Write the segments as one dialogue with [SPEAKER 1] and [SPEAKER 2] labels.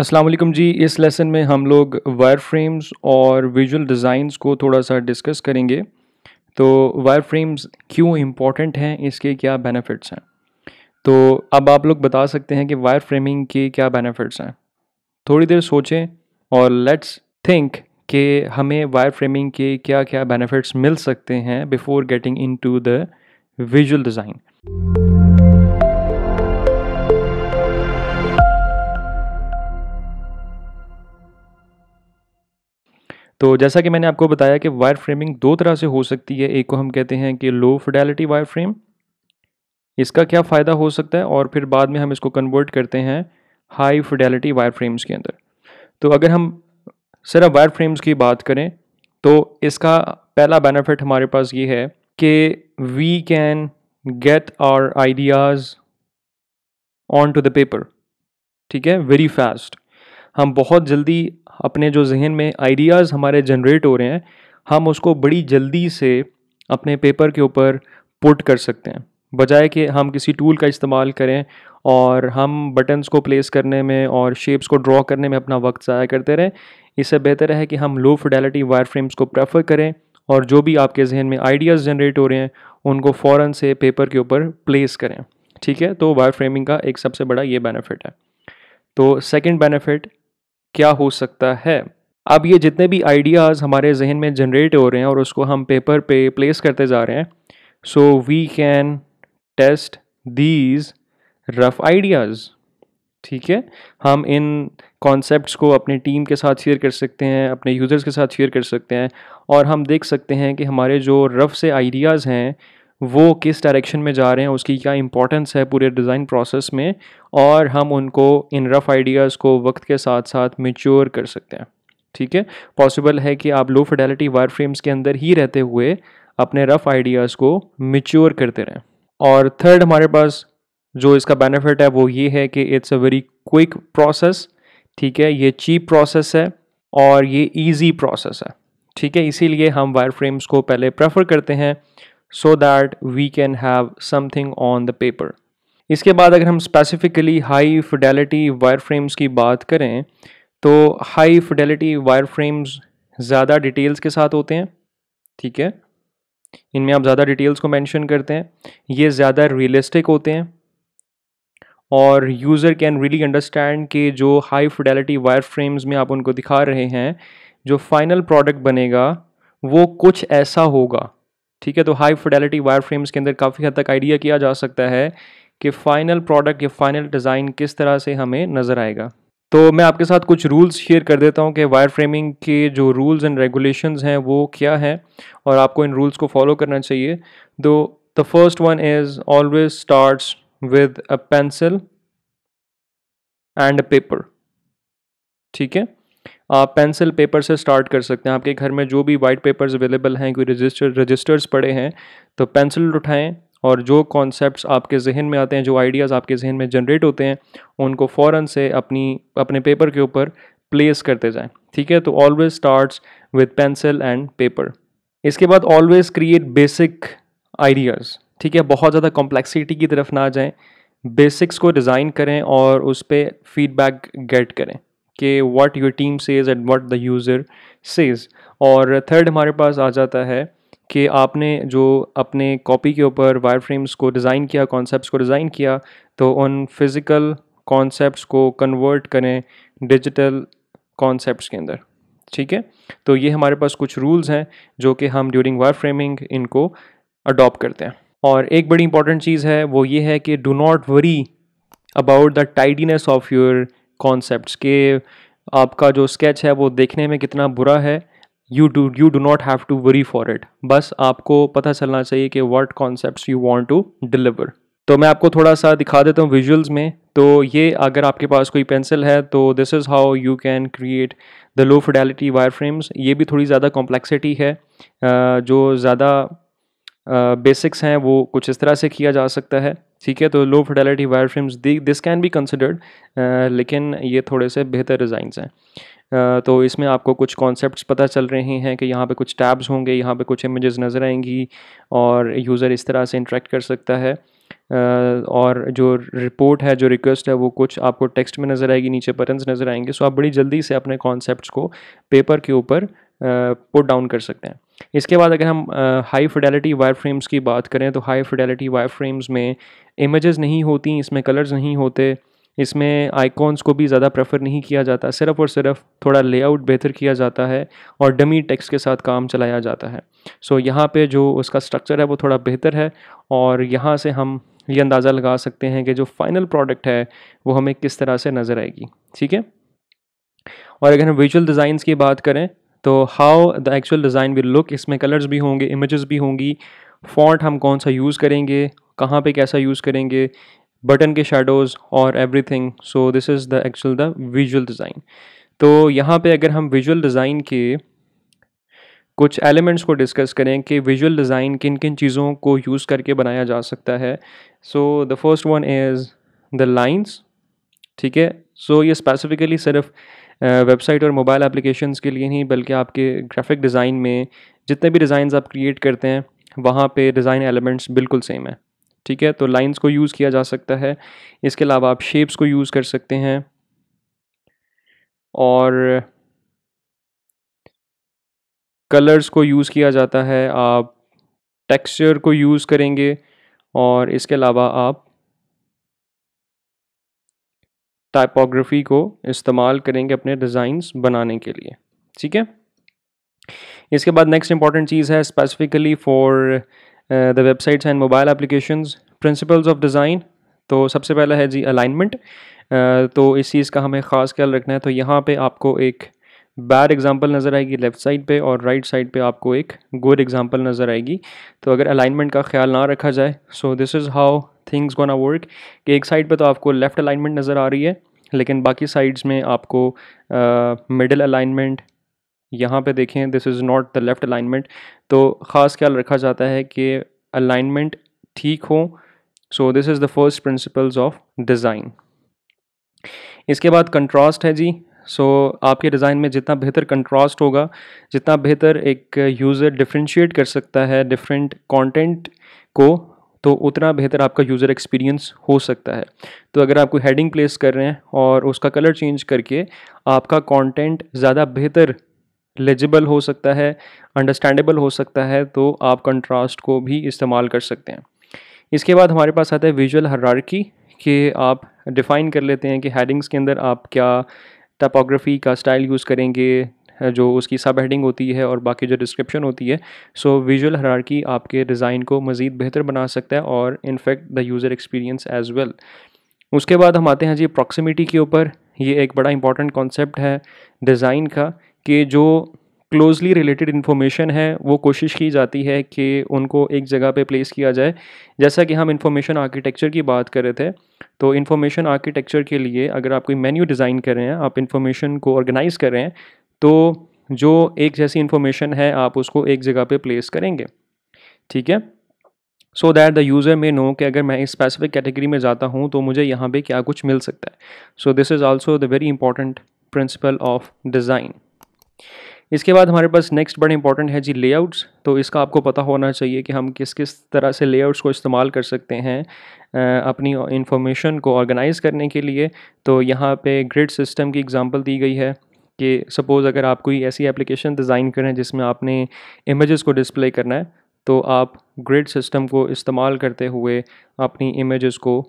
[SPEAKER 1] असलम जी इस लेसन में हम लोग वायर फ्रेम्स और विजुअल डिज़ाइंस को थोड़ा सा डिस्कस करेंगे तो वायर फ्रेम्स क्यों इम्पॉर्टेंट हैं इसके क्या बेनिफिट्स हैं तो अब आप लोग बता सकते हैं कि वायर फ्रेमिंग के क्या बेनिफिट्स हैं थोड़ी देर सोचें और लेट्स थिंक कि हमें वायर फ्रेमिंग के क्या क्या बेनिफिट्स मिल सकते हैं before getting into the visual design तो जैसा कि मैंने आपको बताया कि वायर फ्रेमिंग दो तरह से हो सकती है एक को हम कहते हैं कि लो फिडेलिटी वायर फ्रेम इसका क्या फ़ायदा हो सकता है और फिर बाद में हम इसको कन्वर्ट करते हैं हाई फिडेलिटी वायर फ्रेम्स के अंदर तो अगर हम सिर्फ वायर फ्रेम्स की बात करें तो इसका पहला बेनिफिट हमारे पास ये है कि we can get our ideas onto the paper ठीक है वेरी फास्ट हम बहुत जल्दी अपने जो जहन में आइडियाज़ हमारे जनरेट हो रहे हैं हम उसको बड़ी जल्दी से अपने पेपर के ऊपर पुट कर सकते हैं बजाय कि हम किसी टूल का इस्तेमाल करें और हम बटन्स को प्लेस करने में और शेप्स को ड्रॉ करने में अपना वक्त ज़ाया करते रहें इससे बेहतर है कि हम लो फिडेलिटी वायर फ्रेम्स को प्रेफर करें और जो भी आपके जहन में आइडियाज़ जनरेट हो रहे हैं उनको फ़ौर से पेपर के ऊपर प्लेस करें ठीक है तो वायर फ्रेमिंग का एक सबसे बड़ा ये बेनिफिट है तो सेकेंड बेनिफिट क्या हो सकता है अब ये जितने भी आइडियाज़ हमारे जहन में जनरेट हो रहे हैं और उसको हम पेपर पे प्लेस करते जा रहे हैं so we can test these rough ideas ठीक है हम इन कॉन्सेप्ट्स को अपने टीम के साथ शेयर कर सकते हैं अपने यूज़र्स के साथ शेयर कर सकते हैं और हम देख सकते हैं कि हमारे जो रफ से आइडियाज़ हैं वो किस डायरेक्शन में जा रहे हैं उसकी क्या इंपॉर्टेंस है पूरे डिज़ाइन प्रोसेस में और हम उनको इन रफ़ आइडियाज़ को वक्त के साथ साथ मेच्योर कर सकते हैं ठीक है पॉसिबल है कि आप लो फिडेलिटी वायर फ्रेम्स के अंदर ही रहते हुए अपने रफ़ आइडियाज़ को मेच्योर करते रहें और थर्ड हमारे पास जो इसका बेनिफिट है वो ये है कि it's a very quick process ठीक है ये चीप प्रोसेस है और ये ईजी प्रोसेस है ठीक है इसीलिए हम वायर फ्रेम्स को पहले प्रेफर करते हैं so that we can have something on the paper इसके बाद अगर हम specifically high fidelity wire frames की बात करें तो हाई फिडेलिटी वायर फ्रेम्स ज़्यादा डिटेल्स के साथ होते हैं ठीक है इनमें आप ज़्यादा डिटेल्स को मेंशन करते हैं ये ज़्यादा रियलिस्टिक होते हैं और यूज़र कैन रियली अंडरस्टैंड कि जो हाई फिडेलिटी वायर फ्रेम्स में आप उनको दिखा रहे हैं जो फाइनल प्रोडक्ट बनेगा वो कुछ ऐसा होगा ठीक है तो हाई फिडेलिटी वायर फ्रेम्स के अंदर काफ़ी हद तक आइडिया किया जा सकता है कि फाइनल प्रोडक्ट या फाइनल डिज़ाइन किस तरह से हमें नज़र आएगा तो मैं आपके साथ कुछ रूल्स शेयर कर देता हूँ कि वायर फ्रेमिंग के जो रूल्स एंड रेगुलेशंस हैं वो क्या हैं और आपको इन रूल्स को फॉलो करना चाहिए दो the first one is always starts with a pencil and a paper ठीक है आप पेंसिल पेपर से स्टार्ट कर सकते हैं आपके घर में जो भी वाइट पेपर्स अवेलेबल हैं कोई रजिस्टर रजिस्टर्स पड़े हैं तो पेंसिल उठाएँ और जो कॉन्सेप्ट्स आपके जहन में आते हैं जो आइडियाज़ आपके जहन में जनरेट होते हैं उनको फ़ौर से अपनी अपने पेपर के ऊपर प्लेस करते जाएँ ठीक है तो always starts with pencil and paper इसके बाद ऑलवेज क्रिएट बेसिक आइडियाज़ ठीक है बहुत ज़्यादा कॉम्प्लेक्सिटी की तरफ ना जाएं बेसिक्स को डिज़ाइन करें और उस पर फीडबैक गेट करें कि what your team says and what the user says और थर्ड हमारे पास आ जाता है कि आपने जो अपने कॉपी के ऊपर वायर फ्रेम्स को डिज़ाइन किया कॉन्सेप्ट्स को डिज़ाइन किया तो उन फिज़िकल कॉन्सेप्ट्स को कन्वर्ट करें डिजिटल कॉन्सेप्ट्स के अंदर ठीक है तो ये हमारे पास कुछ रूल्स हैं जो कि हम ड्यूरिंग वायर फ्रेमिंग इनको अडॉप्ट करते हैं और एक बड़ी इंपॉर्टेंट चीज़ है वो ये है कि do not worry about the tidiness of your concepts के आपका जो स्केच है वो देखने में कितना बुरा है you do you do not have to worry for it बस आपको पता चलना चाहिए कि word concept you want to deliver तो मैं आपको थोड़ा सा दिखा देता हूँ विजुअल्स में तो ये अगर आपके पास कोई पेंसिल है तो this is how you can create the low fidelity wire frames ये भी थोड़ी ज़्यादा कॉम्प्लेक्सिटी है जो ज़्यादा बेसिक्स हैं वो कुछ इस तरह से किया जा सकता है ठीक है तो low fertility wire frames this can be considered लेकिन ये थोड़े से बेहतर डिज़ाइंस हैं तो इसमें आपको कुछ कॉन्सेप्ट्स पता चल रहे हैं कि यहाँ पे कुछ टैब्स होंगे यहाँ पे कुछ इमेजेस नज़र आएंगी और यूज़र इस तरह से इंट्रैक्ट कर सकता है और जो रिपोर्ट है जो रिक्वेस्ट है वो कुछ आपको टेक्स्ट में नज़र आएगी नीचे बटन्स नज़र आएंगे सो आप बड़ी जल्दी से अपने कॉन्सेप्ट को पेपर के ऊपर पुट डाउन कर सकते हैं इसके बाद अगर हम हाई फिडेलिटी वायर फ्रेम्स की बात करें तो हाई फिडेलिटी वायर फ्रेम्स में इमेजेस नहीं होती इसमें कलर्स नहीं होते इसमें आइकॉन्स को भी ज़्यादा प्रेफर नहीं किया जाता सिर्फ और सिर्फ थोड़ा लेआउट बेहतर किया जाता है और डमी टेक्स के साथ काम चलाया जाता है सो so, यहाँ पे जो उसका स्ट्रक्चर है वो थोड़ा बेहतर है और यहाँ से हम ये अंदाज़ा लगा सकते हैं कि जो फाइनल प्रोडक्ट है वो हमें किस तरह से नज़र आएगी ठीक है और अगर हम विजुअल डिज़ाइंस की बात करें तो how the actual design will look इसमें कलर्स भी होंगे इमेजेस भी होंगी फॉन्ट हम कौन सा यूज़ करेंगे कहाँ पे कैसा यूज़ करेंगे बटन के शेडोज़ और everything so this is the actual the visual design तो यहाँ पे अगर हम विजुअल डिज़ाइन के कुछ एलिमेंट्स को डिस्कस करें कि विजुअल डिज़ाइन किन किन चीज़ों को यूज़ करके बनाया जा सकता है so the first one is the lines ठीक है सो ये स्पेसिफिकली सिर्फ वेबसाइट और मोबाइल एप्लीकेशंस के लिए नहीं बल्कि आपके ग्राफिक डिज़ाइन में जितने भी डिज़ाइन आप क्रिएट करते हैं वहाँ पे डिज़ाइन एलिमेंट्स बिल्कुल सेम है ठीक है तो लाइंस को यूज़ किया जा सकता है इसके अलावा आप शेप्स को यूज़ कर सकते हैं और कलर्स को यूज़ किया जाता है आप टेक्सचर को यूज़ करेंगे और इसके अलावा आप टाइपोग्राफी को इस्तेमाल करेंगे अपने डिज़ाइंस बनाने के लिए ठीक है इसके बाद नेक्स्ट इंपॉर्टेंट चीज़ है specifically for the websites and mobile applications principles of design तो सबसे पहला है जी अलाइनमेंट uh, तो इस चीज़ का हमें ख़ास ख्याल रखना है तो यहाँ पे आपको एक बैड एग्जांपल नज़र आएगी लेफ़्ट साइड पे और राइट right साइड पे आपको एक गुड एग्जांपल नज़र आएगी तो अगर अलाइनमेंट का ख्याल ना रखा जाए so this is how things gonna work कि एक साइड पे तो आपको लेफ़्ट अलाइनमेंट नज़र आ रही है लेकिन बाकी साइड्स में आपको मिडल uh, अलाइनमेंट यहाँ पे देखें this is not the left alignment तो ख़ास ख्याल रखा जाता है कि अलाइनमेंट ठीक हो so this is the first principles of design इसके बाद कंट्रास्ट है जी सो so, आपके डिज़ाइन में जितना बेहतर कंट्रास्ट होगा जितना बेहतर एक यूज़र डिफ्रेंशिएट कर सकता है डिफरेंट कंटेंट को तो उतना बेहतर आपका यूज़र एक्सपीरियंस हो सकता है तो अगर आप कोई हेडिंग प्लेस कर रहे हैं और उसका कलर चेंज करके आपका कंटेंट ज़्यादा बेहतर लेजिबल हो सकता है अंडरस्टैंडेबल हो सकता है तो आप कंट्रास्ट को भी इस्तेमाल कर सकते हैं इसके बाद हमारे पास आता है विजुअल हरारकी कि आप डिफ़ाइन कर लेते हैं कि हेडिंग्स के अंदर आप क्या टापोग्राफी का स्टाइल यूज़ करेंगे जो उसकी सब हेडिंग होती है और बाकी जो डिस्क्रिप्शन होती है सो विजुअल हरारकी आपके डिज़ाइन को मज़ीद बेहतर बना सकता है और in fact the user experience as well उसके बाद हम आते हैं जी अप्रॉक्सीमिटी के ऊपर ये एक बड़ा इंपॉर्टेंट कॉन्सेप्ट है डिज़ाइन का कि जो क्लोजली रिलेटेड इन्फॉर्मेशन है वो कोशिश की जाती है कि उनको एक जगह पे प्लेस किया जाए जैसा कि हम इन्फॉर्मेशन आर्किटेक्चर की बात कर रहे थे तो इन्फॉर्मेशन आर्किटेक्चर के लिए अगर आप कोई मेन्यू डिज़ाइन कर रहे हैं आप इन्फॉर्मेशन को ऑर्गेनाइज़ कर रहे हैं तो जो एक जैसी इन्फॉर्मेशन है आप उसको एक जगह पर प्लेस करेंगे ठीक है सो दैट द यूज़र में नो कि अगर मैं इस स्पेसिफिक कैटेगरी में जाता हूँ तो मुझे यहाँ पे क्या कुछ मिल सकता है so this is also the very important principle of design इसके बाद हमारे पास नेक्स्ट बड़ा इंपॉर्टेंट है जी लेआउट्स तो इसका आपको पता होना चाहिए कि हम किस किस तरह से लेआउट्स को इस्तेमाल कर सकते हैं अपनी इन्फॉर्मेशन को ऑर्गेनाइज़ करने के लिए तो यहाँ पे ग्रिड सिस्टम की एग्जांपल दी गई है कि सपोज़ अगर आप कोई ऐसी एप्लीकेशन डिज़ाइन करें जिसमें आपने इमेज़ को डिस्प्ले करना है तो आप ग्रिड सिस्टम को इस्तेमाल करते हुए अपनी इमेज़ को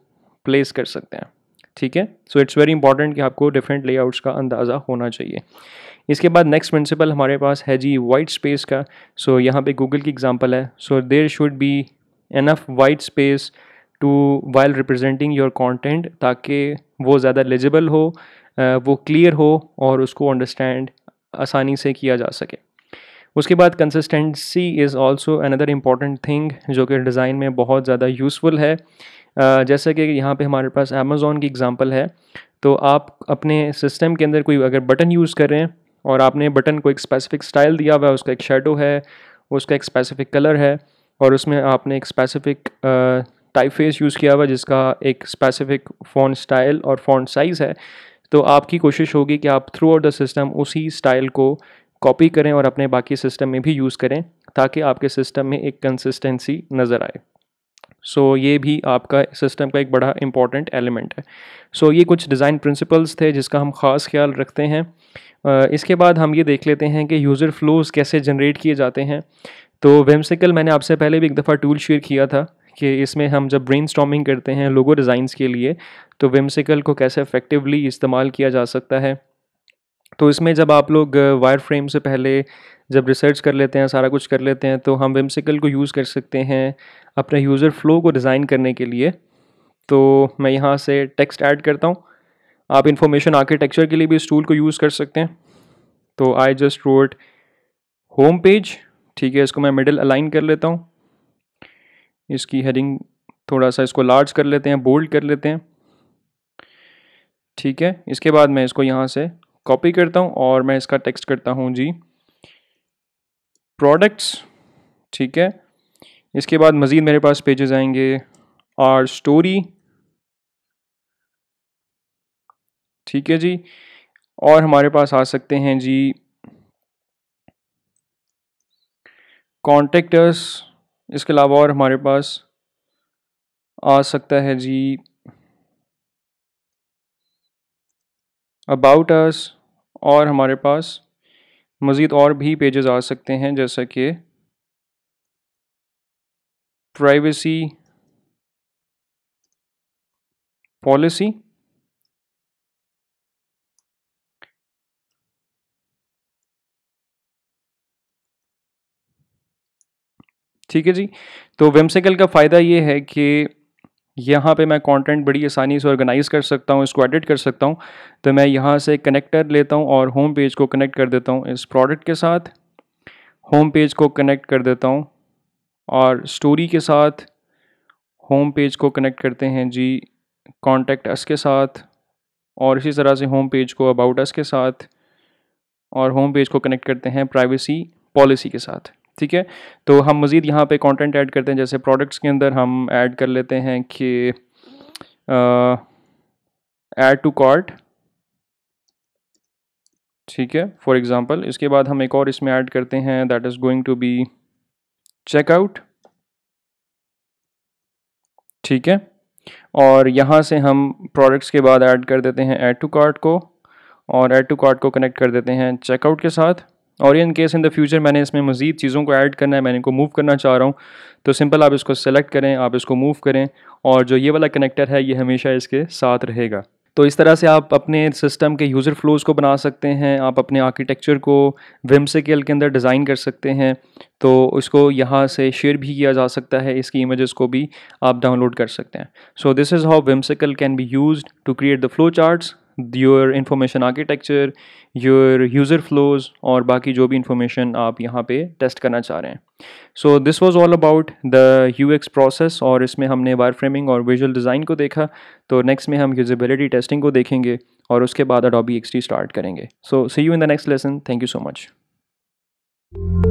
[SPEAKER 1] प्लेस कर सकते हैं ठीक है सो इट्स वेरी इंपॉर्टेंट कि आपको डिफरेंट लेआउट्स का अंदाज़ा होना चाहिए इसके बाद नेक्स्ट प्रिंसिपल हमारे पास है जी वाइट स्पेस का सो so, यहाँ पे गूगल की एग्जांपल है so there should be enough white space to while representing your content ताकि वो ज़्यादा लेजिबल हो वो क्लियर हो और उसको अंडरस्टैंड आसानी से किया जा सके उसके बाद consistency is also another important thing जो कि डिज़ाइन में बहुत ज़्यादा यूज़फुल है जैसा कि यहाँ पे हमारे पास अमेज़ोन की एग्ज़ाम्पल है तो आप अपने सिस्टम के अंदर कोई अगर बटन यूज़ कर रहे हैं और आपने बटन को एक स्पेसिफिक स्टाइल दिया हुआ है उसका एक शेडो है उसका एक स्पेसिफिक कलर है और उसमें आपने एक स्पेसिफिक टाइप फेस यूज़ किया हुआ जिसका एक स्पेसिफिक फ़ॉन्ट स्टाइल और फ़ॉन्ट साइज़ है तो आपकी कोशिश होगी कि आप थ्रू आउट द सिस्टम उसी स्टाइल को कॉपी करें और अपने बाकी सिस्टम में भी यूज़ करें ताकि आपके सिस्टम में एक कंसिस्टेंसी नज़र आए सो so, ये भी आपका सिस्टम का एक बड़ा इंपॉर्टेंट एलिमेंट है सो so, ये कुछ डिज़ाइन प्रिंसिपल्स थे जिसका हम ख़ास ख्याल रखते हैं इसके बाद हम ये देख लेते हैं कि यूज़र फ्लोज़ कैसे जनरेट किए जाते हैं तो वेमसिकल मैंने आपसे पहले भी एक दफ़ा टूल शेयर किया था कि इसमें हम जब ब्रेन करते हैं लोगो डिज़ाइंस के लिए तो वेमसिकल को कैसे इफ़ेक्टिवली इस्तेमाल किया जा सकता है तो इसमें जब आप लोग वायर फ्रेम से पहले जब रिसर्च कर लेते हैं सारा कुछ कर लेते हैं तो हम विम्सिकल को यूज़ कर सकते हैं अपने यूज़र फ्लो को डिज़ाइन करने के लिए तो मैं यहाँ से टेक्स्ट ऐड करता हूँ आप इंफॉर्मेशन आर्किटेक्चर के लिए भी इस टूल को यूज़ कर सकते हैं तो I just wrote home page ठीक है इसको मैं मिडल अलाइन कर लेता हूँ इसकी हेडिंग थोड़ा सा इसको लार्ज कर लेते हैं बोल्ड कर लेते हैं ठीक है इसके बाद मैं इसको यहाँ से कॉपी करता हूँ और मैं इसका टेक्स्ट करता हूँ जी प्रोडक्ट्स ठीक है इसके बाद मज़ीद मेरे पास पेजेस आएंगे आर स्टोरी ठीक है जी और हमारे पास आ सकते हैं जी कॉन्टेक्टर्स इसके अलावा और हमारे पास आ सकता है जी अबाउट अस और हमारे पास मज़ीद और भी पेजेस आ सकते हैं जैसा कि प्राइवेसी पॉलिसी ठीक है जी तो वेमसिकल का फ़ायदा ये है कि यहाँ पे मैं कंटेंट बड़ी आसानी से ऑर्गेनाइज़ कर सकता हूँ इसको एडिट कर सकता हूँ तो मैं यहाँ से कनेक्टर लेता हूँ और होम पेज को कनेक्ट कर देता हूँ इस प्रोडक्ट के साथ होम पेज को कनेक्ट कर देता हूँ और स्टोरी के साथ होम पेज को कनेक्ट करते हैं जी कॉन्टेक्ट अस के साथ और इसी तरह से होम पेज को अबाउट अस के साथ और होम पेज को कनेक्ट करते हैं प्राइवेसी पॉलिसी के साथ ठीक है तो हम मज़ीद यहाँ पे कंटेंट ऐड करते हैं जैसे प्रोडक्ट्स के अंदर हम ऐड कर लेते हैं कि ऐड टू कार्ट ठीक है फॉर एग्ज़ाम्पल इसके बाद हम एक और इसमें ऐड करते हैं that is going to be checkout ठीक है और यहाँ से हम प्रोडक्ट्स के बाद ऐड कर देते हैं ऐड टू कार्ट को और ऐड टू कार्ट को कनेक्ट कर देते हैं चेकआउट के साथ और in case in the future मैंने इसमें मज़ीद चीज़ों को ऐड करना है मैंने इनको मूव करना चाह रहा हूँ तो सिंपल आप इसको सेलेक्ट करें आप इसको मूव करें और जो ये वाला कनेक्टर है ये हमेशा इसके साथ रहेगा तो इस तरह से आप अपने सिस्टम के यूज़र फ्लोज़ को बना सकते हैं आप अपने आर्किटेक्चर को विम्सिकल के अंदर डिज़ाइन कर सकते हैं तो इसको यहाँ से शेयर भी किया जा सकता है इसकी इमेजेस को भी आप डाउनलोड कर सकते हैं so this is how whimsical can be used to create the flow charts your information architecture your user flows और बाकी जो भी इंफॉर्मेशन आप यहाँ पे टेस्ट करना चाह रहे हैं so this was all about the U X process और इसमें हमने वायर फ्रेमिंग और विजुअल डिज़ाइन को देखा तो नेक्स्ट में हम यूजबिलिटी टेस्टिंग को देखेंगे और उसके बाद अडॉबी एक्सटी स्टार्ट करेंगे so see you in the next lesson thank you so much thank